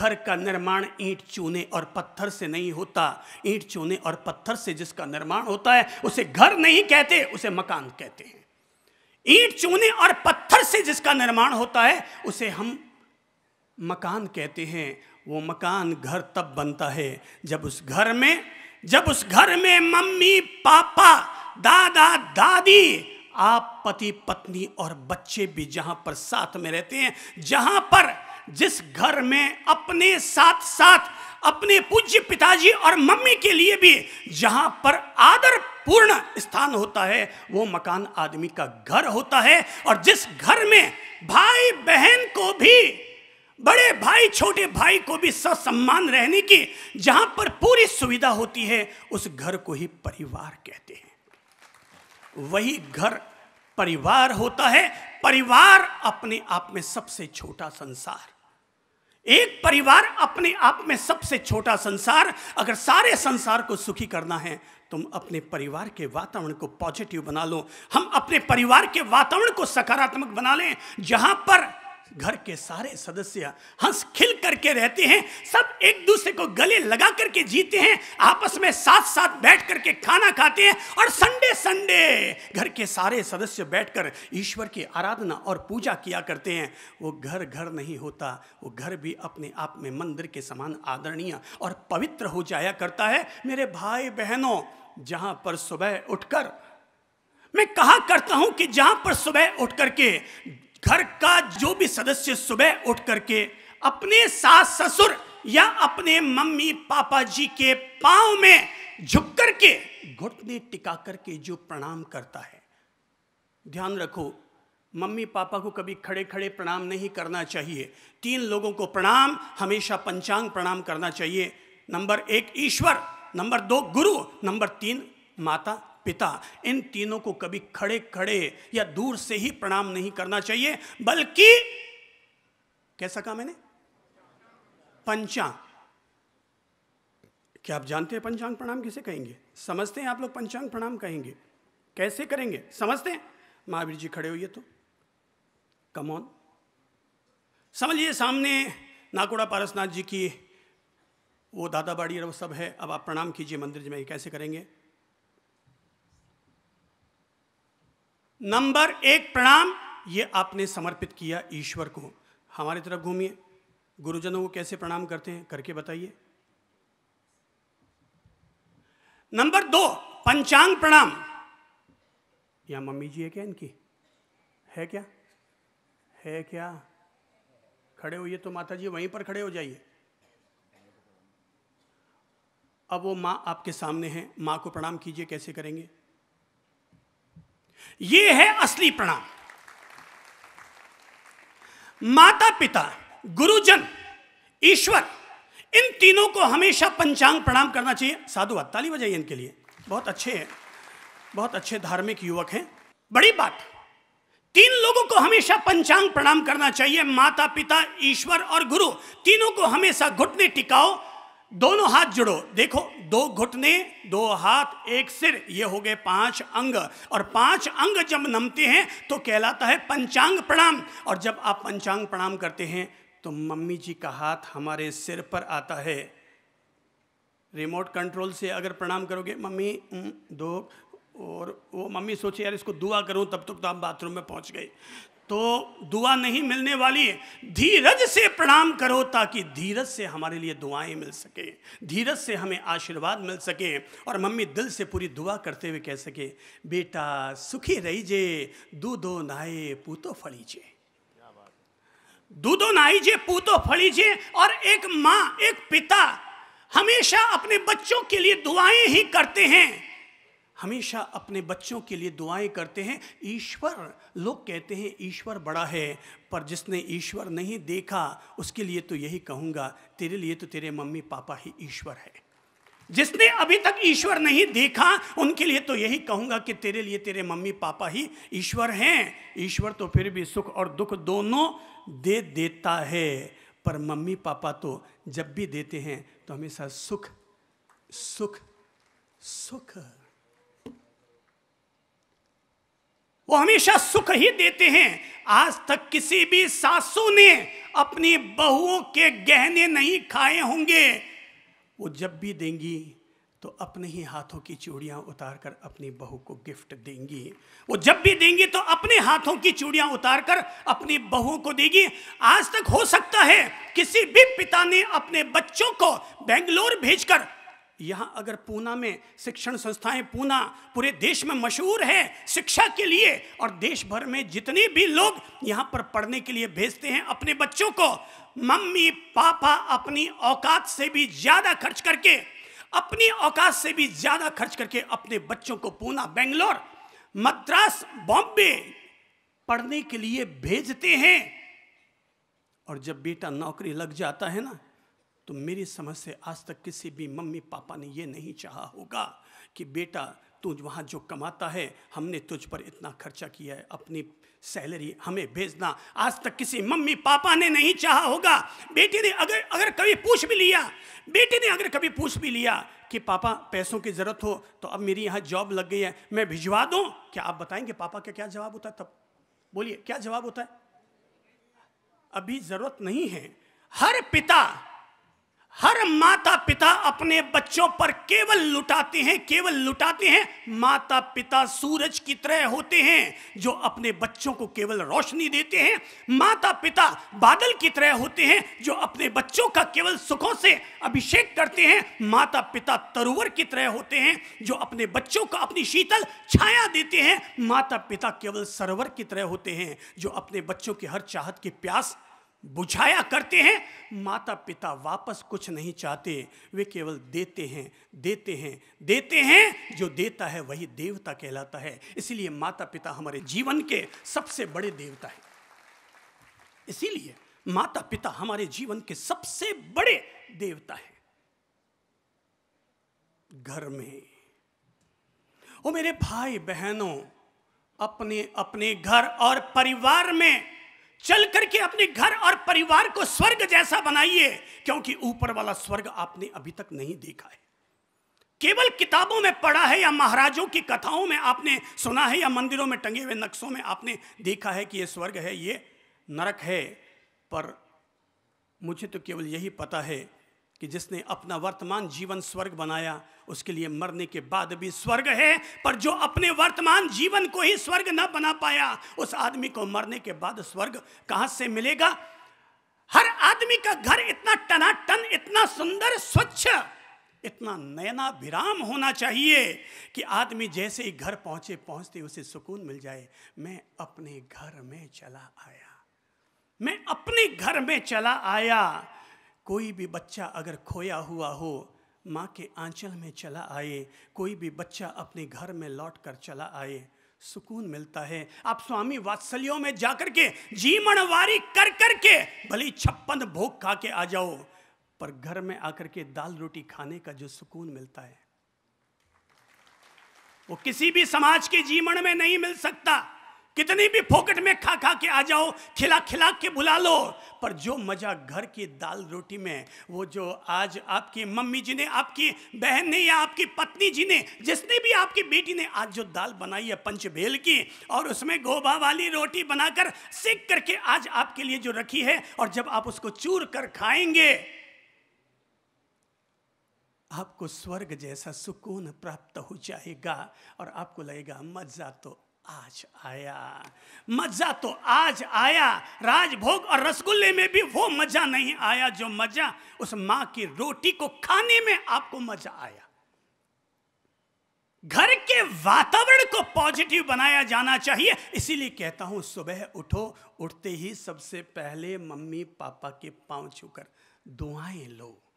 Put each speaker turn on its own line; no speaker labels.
घर का निर्माण ईंट चूने और पत्थर से नहीं होता ईंट चूने और पत्थर से जिसका निर्माण होता है उसे घर नहीं कहते उसे मकान कहते हैं ईंट चूने और पत्थर से जिसका निर्माण होता है उसे हम मकान कहते हैं वो मकान घर तब बनता है जब उस घर में जब उस घर में मम्मी पापा दादा दादी आप पति पत्नी और बच्चे भी जहां पर साथ में रहते हैं जहां पर जिस घर में अपने साथ साथ अपने पूज्य पिताजी और मम्मी के लिए भी जहां पर आदर पूर्ण स्थान होता है वो मकान आदमी का घर होता है और जिस घर में भाई बहन को भी बड़े भाई छोटे भाई को भी ससम्मान रहने की जहां पर पूरी सुविधा होती है उस घर को ही परिवार कहते हैं वही घर परिवार होता है परिवार अपने आप में सबसे छोटा संसार एक परिवार अपने आप में सबसे छोटा संसार अगर सारे संसार को सुखी करना है तुम अपने परिवार के वातावरण को पॉजिटिव बना लो हम अपने परिवार के वातावरण को सकारात्मक बना लें जहां पर घर के सारे सदस्य हंस खिल करके रहते हैं सब एक दूसरे को गले लगा करके जीते हैं आपस में साथ साथ बैठ करके खाना खाते हैं और संडे संडे घर के सारे सदस्य बैठकर ईश्वर की आराधना और पूजा किया करते हैं वो घर घर नहीं होता वो घर भी अपने आप में मंदिर के समान आदरणीय और पवित्र हो जाया करता है मेरे भाई बहनों जहाँ पर सुबह उठकर मैं कहा करता हूं कि जहां पर सुबह उठ करके घर का जो भी सदस्य सुबह उठ करके अपने सास ससुर या अपने मम्मी पापा जी के पांव में झुक करके घुटने टिका करके जो प्रणाम करता है ध्यान रखो मम्मी पापा को कभी खड़े खड़े प्रणाम नहीं करना चाहिए तीन लोगों को प्रणाम हमेशा पंचांग प्रणाम करना चाहिए नंबर एक ईश्वर नंबर दो गुरु नंबर तीन माता पिता इन तीनों को कभी खड़े खड़े या दूर से ही प्रणाम नहीं करना चाहिए बल्कि कैसा कहा मैंने पंचांग क्या आप जानते हैं पंचांग प्रणाम किसे कहेंगे समझते हैं आप लोग पंचांग प्रणाम कहेंगे कैसे करेंगे समझते हैं महावीर जी खड़े होइए तो कमौन समझिए सामने नाकुड़ा पारसनाथ जी की वो दादा बाड़ी और वो सब है अब आप प्रणाम कीजिए मंदिर जी में कैसे करेंगे नंबर एक प्रणाम ये आपने समर्पित किया ईश्वर को हमारी तरफ घूमिए गुरुजनों को कैसे प्रणाम करते हैं करके बताइए नंबर दो पंचांग प्रणाम या मम्मी जी है क्या इनकी है क्या है क्या खड़े ये तो माता जी वहीं पर खड़े हो जाइए अब वो माँ आपके सामने है माँ को प्रणाम कीजिए कैसे करेंगे ये है असली प्रणाम माता पिता गुरुजन ईश्वर इन तीनों को हमेशा पंचांग प्रणाम करना चाहिए साधुवाद ताली बजाइए इनके लिए बहुत अच्छे हैं बहुत अच्छे धार्मिक युवक हैं बड़ी बात तीन लोगों को हमेशा पंचांग प्रणाम करना चाहिए माता पिता ईश्वर और गुरु तीनों को हमेशा घुटने टिकाओ दोनों हाथ जुड़ो देखो दो घुटने दो हाथ एक सिर ये हो गए पांच अंग और पांच अंग जब नमते हैं तो कहलाता है पंचांग प्रणाम और जब आप पंचांग प्रणाम करते हैं तो मम्मी जी का हाथ हमारे सिर पर आता है रिमोट कंट्रोल से अगर प्रणाम करोगे मम्मी दो और वो मम्मी सोचे यार इसको दुआ करूं तब तक तो आप बाथरूम में पहुंच गए तो दुआ नहीं मिलने वाली है धीरज से प्रणाम करो ताकि धीरज से हमारे लिए दुआएं मिल सके धीरज से हमें आशीर्वाद मिल सके और मम्मी दिल से पूरी दुआ करते हुए कह सके बेटा सुखी रहीजे दूधो नाए पूतो फड़ीजे दूधो नाईजे पूतो फड़ीजे और एक माँ एक पिता हमेशा अपने बच्चों के लिए दुआएं ही करते हैं हमेशा अपने बच्चों के लिए दुआएं करते हैं ईश्वर लोग कहते हैं ईश्वर बड़ा है पर जिसने ईश्वर नहीं देखा उसके लिए तो यही कहूँगा तेरे लिए तो तेरे मम्मी पापा ही ईश्वर है जिसने अभी तक ईश्वर नहीं देखा उनके लिए तो यही कहूँगा कि तेरे लिए तेरे मम्मी पापा ही ईश्वर हैं ईश्वर तो फिर भी सुख और दुख दोनों दे देता है पर मम्मी पापा तो जब भी देते हैं तो हमेशा सुख सुख सुख वो हमेशा सुख ही देते हैं आज तक किसी भी सासू ने अपनी बहुओं के गहने नहीं खाए होंगे वो जब भी देंगी तो अपने ही हाथों की चूड़ियाँ उतार कर अपनी बहू को गिफ्ट देंगी वो जब भी देंगी तो अपने हाथों की चूड़ियाँ उतार कर अपनी बहू को देगी आज तक हो सकता है किसी भी पिता ने अपने बच्चों को बेंगलोर भेजकर यहाँ अगर पूना में शिक्षण संस्थाएं पूना पूरे देश में मशहूर है शिक्षा के लिए और देश भर में जितने भी लोग यहाँ पर पढ़ने के लिए भेजते हैं अपने बच्चों को मम्मी पापा अपनी औकात से भी ज़्यादा खर्च करके अपनी औकात से भी ज़्यादा खर्च करके अपने बच्चों को पूना बेंगलोर मद्रास बॉम्बे पढ़ने के लिए भेजते हैं और जब बेटा नौकरी लग जाता है ना तो मेरी समझ से आज तक किसी भी मम्मी पापा ने ये नहीं चाहा होगा कि बेटा तू वहाँ जो कमाता है हमने तुझ पर इतना खर्चा किया है अपनी सैलरी हमें भेजना आज तक किसी मम्मी पापा ने नहीं चाहा होगा बेटी ने अगर अगर कभी पूछ भी लिया बेटी ने अगर कभी पूछ भी लिया कि पापा पैसों की ज़रूरत हो तो अब मेरी यहाँ जॉब लग गई है मैं भिजवा दूँ क्या आप बताएंगे पापा का क्या जवाब होता है तब बोलिए क्या जवाब होता है अभी ज़रूरत नहीं है हर पिता हर माता पिता अपने बच्चों पर केवल लुटाते हैं केवल लुटाते हैं माता पिता सूरज की तरह होते हैं जो अपने बच्चों को केवल रोशनी देते हैं माता पिता बादल की तरह होते हैं जो अपने बच्चों का केवल सुखों से अभिषेक करते हैं माता पिता तरोवर की तरह होते हैं जो अपने बच्चों को अपनी शीतल छाया देते हैं माता पिता केवल सरोवर की तरह होते हैं जो अपने बच्चों की हर चाहत की प्यास बुझाया करते हैं माता पिता वापस कुछ नहीं चाहते वे केवल देते हैं देते हैं देते हैं जो देता है वही देवता कहलाता है इसलिए माता पिता हमारे जीवन के सबसे बड़े देवता है इसीलिए माता पिता हमारे जीवन के सबसे बड़े देवता है घर में ओ मेरे भाई बहनों अपने अपने घर और परिवार में चल करके अपने घर और परिवार को स्वर्ग जैसा बनाइए क्योंकि ऊपर वाला स्वर्ग आपने अभी तक नहीं देखा है केवल किताबों में पढ़ा है या महाराजों की कथाओं में आपने सुना है या मंदिरों में टंगे हुए नक्शों में आपने देखा है कि ये स्वर्ग है ये नरक है पर मुझे तो केवल यही पता है कि जिसने अपना वर्तमान जीवन स्वर्ग बनाया उसके लिए मरने के बाद भी स्वर्ग है पर जो अपने वर्तमान जीवन को ही स्वर्ग न बना पाया उस आदमी को मरने के बाद स्वर्ग कहाँ से मिलेगा हर आदमी का घर इतना टनाटन इतना सुंदर स्वच्छ इतना विराम होना चाहिए कि आदमी जैसे ही घर पहुंचे पहुंचते उसे सुकून मिल जाए मैं अपने घर में चला आया मैं अपने घर में चला आया कोई भी बच्चा अगर खोया हुआ हो माँ के आंचल में चला आए कोई भी बच्चा अपने घर में लौट कर चला आए सुकून मिलता है आप स्वामी वात्सल्यों में जाकर के जीवन कर कर के भली छप्पन भोग खा के आ जाओ पर घर में आकर के दाल रोटी खाने का जो सुकून मिलता है वो किसी भी समाज के जीवन में नहीं मिल सकता कितनी भी फोकट में खा खा के आ जाओ खिला खिला के बुला लो पर जो मज़ा घर की दाल रोटी में वो जो आज आपकी मम्मी जी ने आपकी बहन ने या आपकी पत्नी जी ने जिसने भी आपकी बेटी ने आज जो दाल बनाई है पंचभेल की और उसमें गोभा वाली रोटी बनाकर सेक करके आज आपके लिए जो रखी है और जब आप उसको चूर कर खाएंगे आपको स्वर्ग जैसा सुकून प्राप्त हो जाएगा और आपको लगेगा मजा तो आज आया मजा तो आज आया राजभोग और रसगुल्ले में भी वो मजा नहीं आया जो मजा उस माँ की रोटी को खाने में आपको मजा आया घर के वातावरण को पॉजिटिव बनाया जाना चाहिए इसीलिए कहता हूं सुबह उठो उठते ही सबसे पहले मम्मी पापा के पांव छूकर दुआएं लो